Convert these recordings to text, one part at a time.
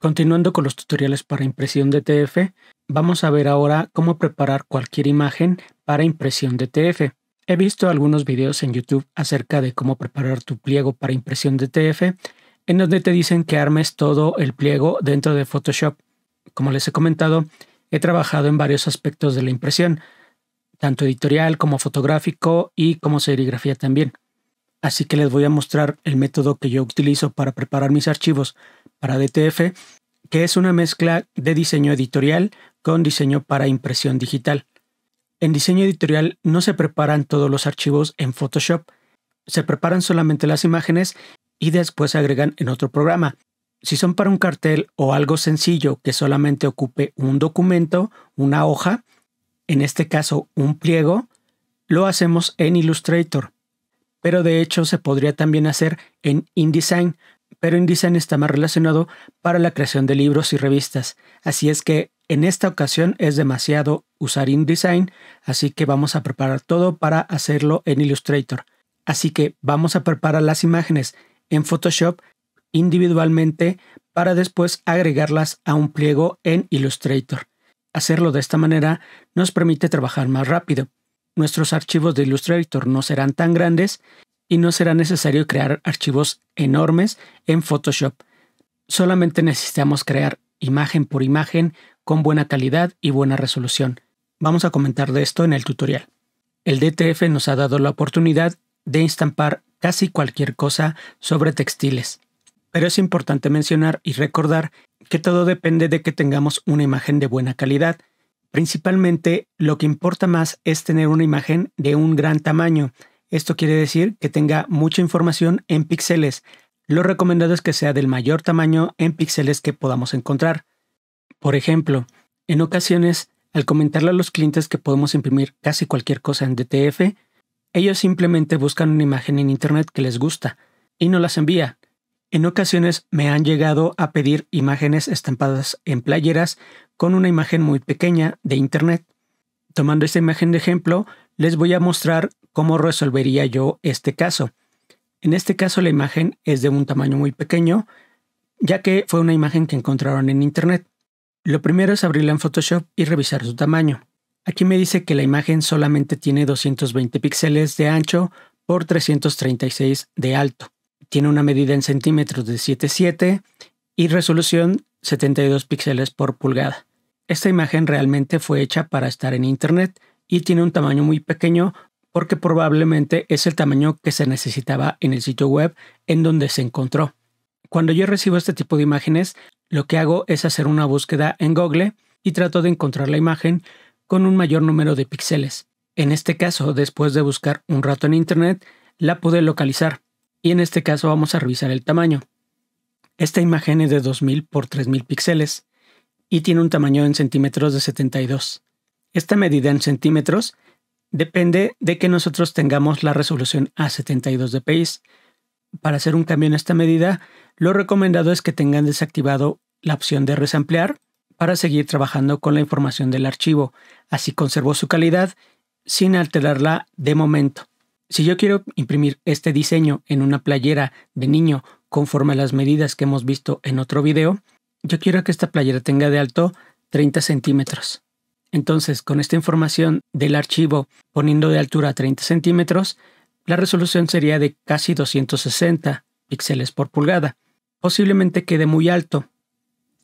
Continuando con los tutoriales para impresión de TF, vamos a ver ahora cómo preparar cualquier imagen para impresión de TF. He visto algunos videos en YouTube acerca de cómo preparar tu pliego para impresión de TF, en donde te dicen que armes todo el pliego dentro de Photoshop. Como les he comentado, he trabajado en varios aspectos de la impresión, tanto editorial como fotográfico y como serigrafía también. Así que les voy a mostrar el método que yo utilizo para preparar mis archivos para DTF, que es una mezcla de diseño editorial con diseño para impresión digital. En diseño editorial no se preparan todos los archivos en Photoshop, se preparan solamente las imágenes y después se agregan en otro programa. Si son para un cartel o algo sencillo que solamente ocupe un documento, una hoja, en este caso un pliego, lo hacemos en Illustrator. Pero de hecho se podría también hacer en InDesign, pero InDesign está más relacionado para la creación de libros y revistas. Así es que en esta ocasión es demasiado usar InDesign, así que vamos a preparar todo para hacerlo en Illustrator. Así que vamos a preparar las imágenes en Photoshop individualmente para después agregarlas a un pliego en Illustrator. Hacerlo de esta manera nos permite trabajar más rápido. Nuestros archivos de Illustrator no serán tan grandes y no será necesario crear archivos enormes en Photoshop. Solamente necesitamos crear imagen por imagen con buena calidad y buena resolución. Vamos a comentar de esto en el tutorial. El DTF nos ha dado la oportunidad de estampar casi cualquier cosa sobre textiles. Pero es importante mencionar y recordar que todo depende de que tengamos una imagen de buena calidad. Principalmente lo que importa más es tener una imagen de un gran tamaño, esto quiere decir que tenga mucha información en píxeles. Lo recomendado es que sea del mayor tamaño en píxeles que podamos encontrar. Por ejemplo, en ocasiones, al comentarle a los clientes que podemos imprimir casi cualquier cosa en DTF, ellos simplemente buscan una imagen en Internet que les gusta y no las envía. En ocasiones me han llegado a pedir imágenes estampadas en playeras con una imagen muy pequeña de Internet. Tomando esta imagen de ejemplo, les voy a mostrar ¿cómo resolvería yo este caso? En este caso la imagen es de un tamaño muy pequeño, ya que fue una imagen que encontraron en Internet. Lo primero es abrirla en Photoshop y revisar su tamaño. Aquí me dice que la imagen solamente tiene 220 píxeles de ancho por 336 de alto. Tiene una medida en centímetros de 7,7 y resolución 72 píxeles por pulgada. Esta imagen realmente fue hecha para estar en Internet y tiene un tamaño muy pequeño porque probablemente es el tamaño que se necesitaba en el sitio web en donde se encontró. Cuando yo recibo este tipo de imágenes, lo que hago es hacer una búsqueda en Google y trato de encontrar la imagen con un mayor número de píxeles. En este caso, después de buscar un rato en Internet, la pude localizar y en este caso vamos a revisar el tamaño. Esta imagen es de 2000 por 3000 píxeles y tiene un tamaño en centímetros de 72. Esta medida en centímetros Depende de que nosotros tengamos la resolución A72 de Para hacer un cambio en esta medida, lo recomendado es que tengan desactivado la opción de resamplear para seguir trabajando con la información del archivo. Así conservó su calidad sin alterarla de momento. Si yo quiero imprimir este diseño en una playera de niño conforme a las medidas que hemos visto en otro video, yo quiero que esta playera tenga de alto 30 centímetros. Entonces, con esta información del archivo poniendo de altura 30 centímetros, la resolución sería de casi 260 píxeles por pulgada. Posiblemente quede muy alto.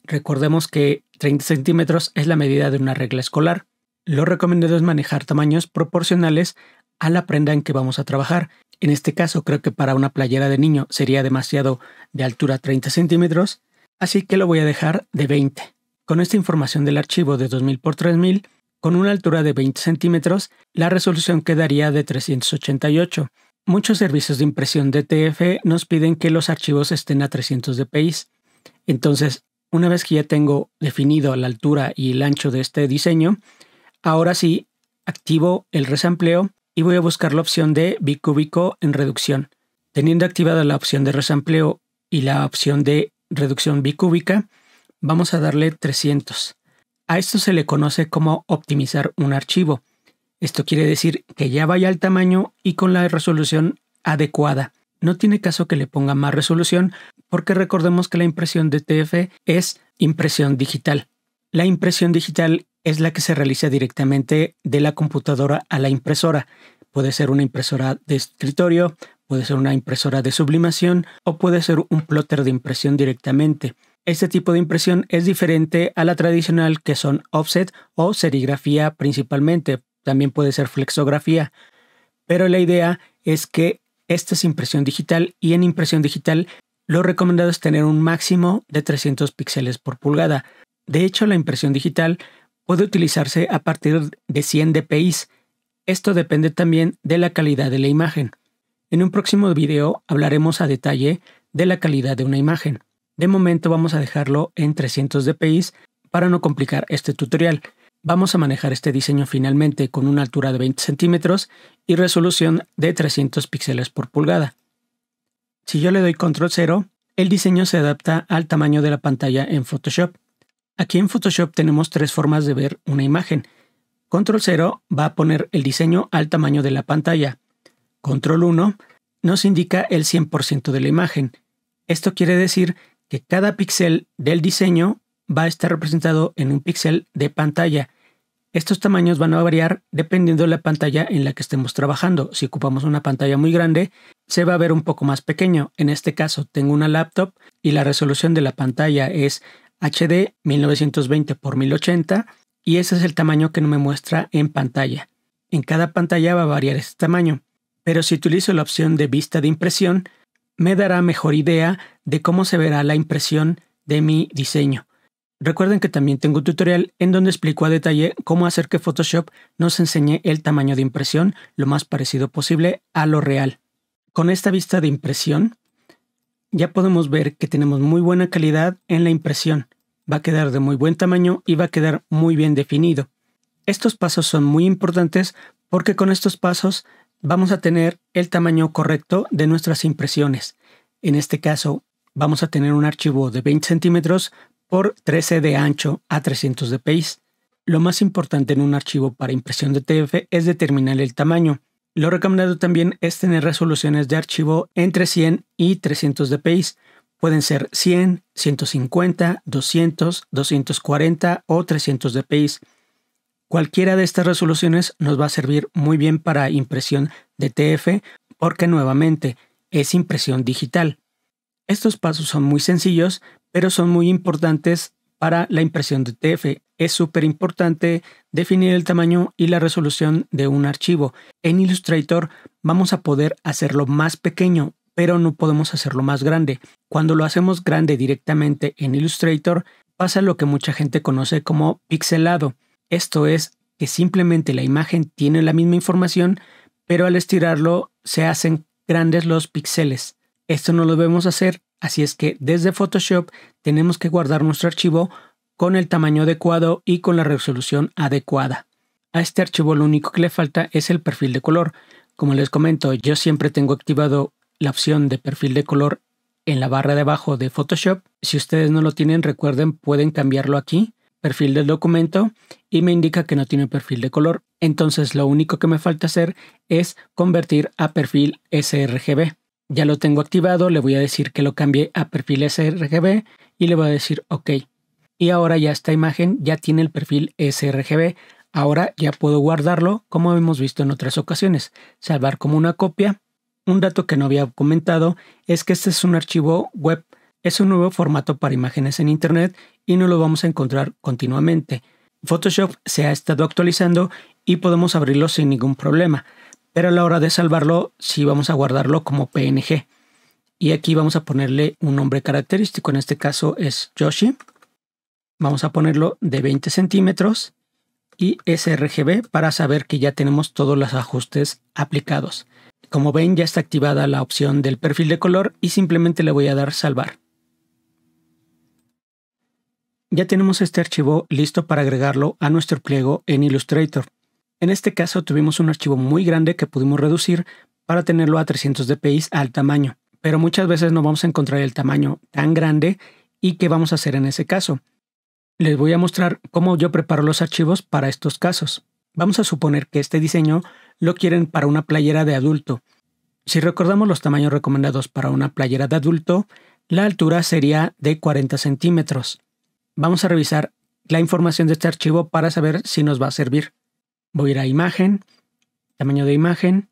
Recordemos que 30 centímetros es la medida de una regla escolar. Lo recomendado es manejar tamaños proporcionales a la prenda en que vamos a trabajar. En este caso, creo que para una playera de niño sería demasiado de altura 30 centímetros, así que lo voy a dejar de 20. Con esta información del archivo de 2000 x 3000, con una altura de 20 centímetros, la resolución quedaría de 388. Muchos servicios de impresión DTF e nos piden que los archivos estén a 300 dpi. Entonces, una vez que ya tengo definido la altura y el ancho de este diseño, ahora sí activo el resampleo y voy a buscar la opción de bicúbico en reducción. Teniendo activada la opción de resampleo y la opción de reducción bicúbica, vamos a darle 300. A esto se le conoce como optimizar un archivo. Esto quiere decir que ya vaya al tamaño y con la resolución adecuada. No tiene caso que le ponga más resolución porque recordemos que la impresión de es impresión digital. La impresión digital es la que se realiza directamente de la computadora a la impresora. Puede ser una impresora de escritorio, puede ser una impresora de sublimación o puede ser un plotter de impresión directamente. Este tipo de impresión es diferente a la tradicional que son offset o serigrafía principalmente, también puede ser flexografía, pero la idea es que esta es impresión digital y en impresión digital lo recomendado es tener un máximo de 300 píxeles por pulgada. De hecho, la impresión digital puede utilizarse a partir de 100 dpi. Esto depende también de la calidad de la imagen. En un próximo video hablaremos a detalle de la calidad de una imagen. De momento vamos a dejarlo en 300 dpi para no complicar este tutorial. Vamos a manejar este diseño finalmente con una altura de 20 centímetros y resolución de 300 píxeles por pulgada. Si yo le doy control 0, el diseño se adapta al tamaño de la pantalla en Photoshop. Aquí en Photoshop tenemos tres formas de ver una imagen. Control 0 va a poner el diseño al tamaño de la pantalla. Control 1 nos indica el 100% de la imagen. Esto quiere decir que cada píxel del diseño va a estar representado en un píxel de pantalla. Estos tamaños van a variar dependiendo de la pantalla en la que estemos trabajando. Si ocupamos una pantalla muy grande, se va a ver un poco más pequeño. En este caso, tengo una laptop y la resolución de la pantalla es HD 1920 x 1080 y ese es el tamaño que no me muestra en pantalla. En cada pantalla va a variar este tamaño, pero si utilizo la opción de vista de impresión, me dará mejor idea de cómo se verá la impresión de mi diseño. Recuerden que también tengo un tutorial en donde explico a detalle cómo hacer que Photoshop nos enseñe el tamaño de impresión lo más parecido posible a lo real. Con esta vista de impresión ya podemos ver que tenemos muy buena calidad en la impresión. Va a quedar de muy buen tamaño y va a quedar muy bien definido. Estos pasos son muy importantes porque con estos pasos vamos a tener el tamaño correcto de nuestras impresiones. En este caso, vamos a tener un archivo de 20 centímetros por 13 de ancho a 300 de Lo más importante en un archivo para impresión de TF es determinar el tamaño. Lo recomendado también es tener resoluciones de archivo entre 100 y 300 de Pueden ser 100, 150, 200, 240 o 300 de Cualquiera de estas resoluciones nos va a servir muy bien para impresión de TF porque nuevamente es impresión digital. Estos pasos son muy sencillos, pero son muy importantes para la impresión de TF. Es súper importante definir el tamaño y la resolución de un archivo. En Illustrator vamos a poder hacerlo más pequeño, pero no podemos hacerlo más grande. Cuando lo hacemos grande directamente en Illustrator, pasa lo que mucha gente conoce como pixelado. Esto es que simplemente la imagen tiene la misma información, pero al estirarlo se hacen grandes los píxeles. Esto no lo debemos hacer, así es que desde Photoshop tenemos que guardar nuestro archivo con el tamaño adecuado y con la resolución adecuada. A este archivo lo único que le falta es el perfil de color. Como les comento, yo siempre tengo activado la opción de perfil de color en la barra de abajo de Photoshop. Si ustedes no lo tienen, recuerden, pueden cambiarlo aquí perfil del documento y me indica que no tiene perfil de color. Entonces lo único que me falta hacer es convertir a perfil sRGB. Ya lo tengo activado, le voy a decir que lo cambie a perfil sRGB y le voy a decir OK. Y ahora ya esta imagen ya tiene el perfil sRGB. Ahora ya puedo guardarlo como hemos visto en otras ocasiones, salvar como una copia. Un dato que no había comentado es que este es un archivo web es un nuevo formato para imágenes en Internet y no lo vamos a encontrar continuamente. Photoshop se ha estado actualizando y podemos abrirlo sin ningún problema, pero a la hora de salvarlo sí vamos a guardarlo como PNG. Y aquí vamos a ponerle un nombre característico, en este caso es Yoshi. Vamos a ponerlo de 20 centímetros y sRGB para saber que ya tenemos todos los ajustes aplicados. Como ven ya está activada la opción del perfil de color y simplemente le voy a dar salvar. Ya tenemos este archivo listo para agregarlo a nuestro pliego en Illustrator. En este caso tuvimos un archivo muy grande que pudimos reducir para tenerlo a 300 dpi al tamaño, pero muchas veces no vamos a encontrar el tamaño tan grande y qué vamos a hacer en ese caso. Les voy a mostrar cómo yo preparo los archivos para estos casos. Vamos a suponer que este diseño lo quieren para una playera de adulto. Si recordamos los tamaños recomendados para una playera de adulto, la altura sería de 40 centímetros. Vamos a revisar la información de este archivo para saber si nos va a servir. Voy a ir a imagen, tamaño de imagen,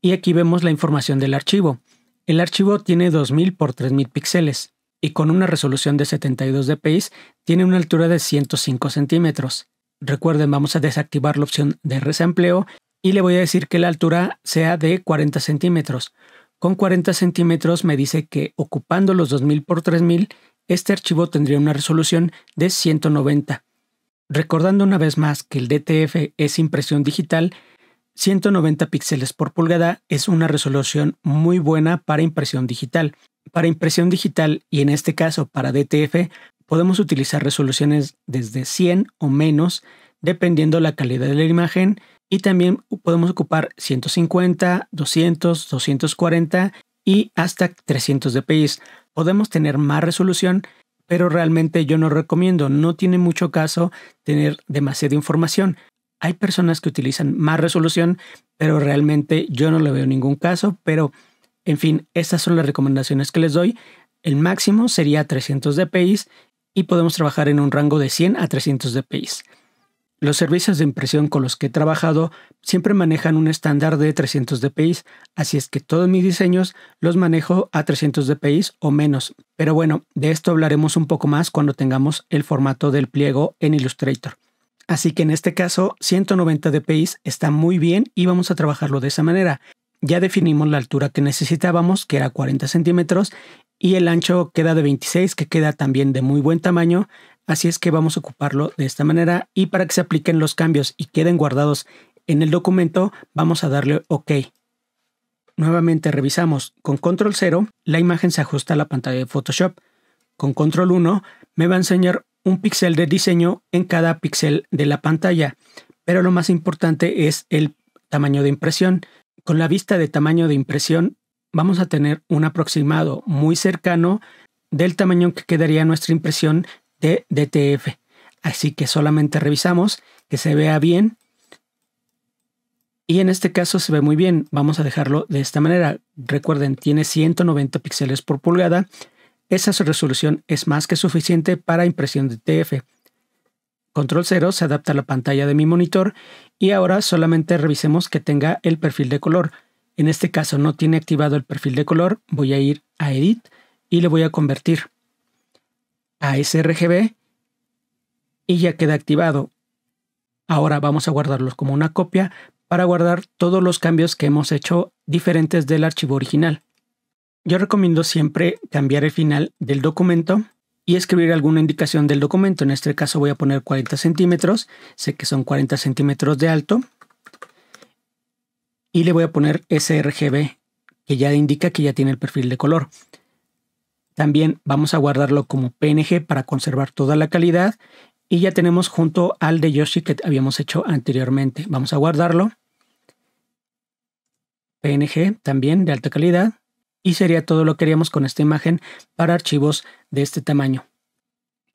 y aquí vemos la información del archivo. El archivo tiene 2000 por 3000 píxeles y con una resolución de 72 dpi tiene una altura de 105 centímetros. Recuerden, vamos a desactivar la opción de resempleo y le voy a decir que la altura sea de 40 centímetros. Con 40 centímetros me dice que ocupando los 2000 por 3000 este archivo tendría una resolución de 190. Recordando una vez más que el DTF es impresión digital, 190 píxeles por pulgada es una resolución muy buena para impresión digital. Para impresión digital y en este caso para DTF, podemos utilizar resoluciones desde 100 o menos, dependiendo la calidad de la imagen, y también podemos ocupar 150, 200, 240 y hasta 300 dpi podemos tener más resolución, pero realmente yo no recomiendo, no tiene mucho caso tener demasiada información. Hay personas que utilizan más resolución, pero realmente yo no le veo ningún caso, pero en fin, estas son las recomendaciones que les doy. El máximo sería 300 dpi y podemos trabajar en un rango de 100 a 300 dpi. Los servicios de impresión con los que he trabajado siempre manejan un estándar de 300 dpi, así es que todos mis diseños los manejo a 300 dpi o menos. Pero bueno, de esto hablaremos un poco más cuando tengamos el formato del pliego en Illustrator. Así que en este caso, 190 dpi está muy bien y vamos a trabajarlo de esa manera. Ya definimos la altura que necesitábamos, que era 40 centímetros, y el ancho queda de 26, que queda también de muy buen tamaño, Así es que vamos a ocuparlo de esta manera y para que se apliquen los cambios y queden guardados en el documento, vamos a darle OK. Nuevamente revisamos. Con Control 0, la imagen se ajusta a la pantalla de Photoshop. Con Control 1, me va a enseñar un píxel de diseño en cada píxel de la pantalla. Pero lo más importante es el tamaño de impresión. Con la vista de tamaño de impresión vamos a tener un aproximado muy cercano del tamaño que quedaría nuestra impresión de DTF. Así que solamente revisamos que se vea bien. Y en este caso se ve muy bien. Vamos a dejarlo de esta manera. Recuerden, tiene 190 píxeles por pulgada. Esa resolución es más que suficiente para impresión de TF. Control 0 se adapta a la pantalla de mi monitor y ahora solamente revisemos que tenga el perfil de color. En este caso no tiene activado el perfil de color, voy a ir a Edit y le voy a convertir a sRGB y ya queda activado. Ahora vamos a guardarlos como una copia para guardar todos los cambios que hemos hecho diferentes del archivo original. Yo recomiendo siempre cambiar el final del documento y escribir alguna indicación del documento. En este caso voy a poner 40 centímetros, sé que son 40 centímetros de alto y le voy a poner sRGB que ya indica que ya tiene el perfil de color. También vamos a guardarlo como PNG para conservar toda la calidad y ya tenemos junto al de Yoshi que habíamos hecho anteriormente. Vamos a guardarlo. PNG también de alta calidad y sería todo lo que haríamos con esta imagen para archivos de este tamaño.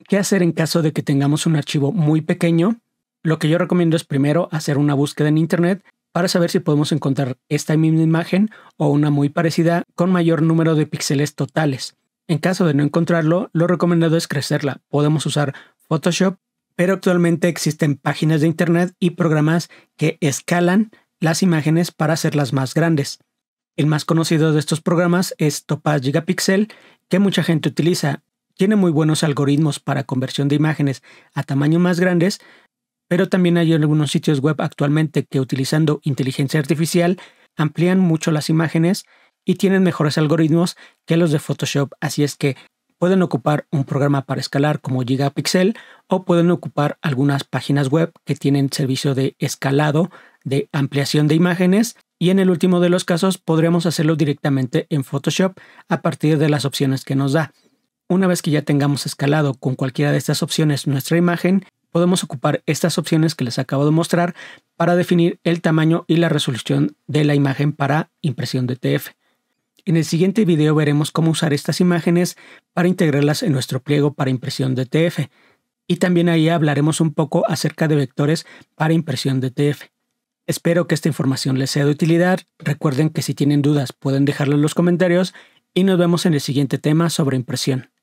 ¿Qué hacer en caso de que tengamos un archivo muy pequeño? Lo que yo recomiendo es primero hacer una búsqueda en Internet para saber si podemos encontrar esta misma imagen o una muy parecida con mayor número de píxeles totales. En caso de no encontrarlo, lo recomendado es crecerla. Podemos usar Photoshop, pero actualmente existen páginas de Internet y programas que escalan las imágenes para hacerlas más grandes. El más conocido de estos programas es Topaz Gigapixel, que mucha gente utiliza. Tiene muy buenos algoritmos para conversión de imágenes a tamaño más grandes, pero también hay algunos sitios web actualmente que utilizando inteligencia artificial amplían mucho las imágenes y tienen mejores algoritmos que los de Photoshop, así es que pueden ocupar un programa para escalar como Gigapixel o pueden ocupar algunas páginas web que tienen servicio de escalado, de ampliación de imágenes y en el último de los casos podremos hacerlo directamente en Photoshop a partir de las opciones que nos da. Una vez que ya tengamos escalado con cualquiera de estas opciones nuestra imagen, podemos ocupar estas opciones que les acabo de mostrar para definir el tamaño y la resolución de la imagen para impresión de TF. En el siguiente video veremos cómo usar estas imágenes para integrarlas en nuestro pliego para impresión DTF y también ahí hablaremos un poco acerca de vectores para impresión DTF. Espero que esta información les sea de utilidad. Recuerden que si tienen dudas pueden dejarlo en los comentarios y nos vemos en el siguiente tema sobre impresión.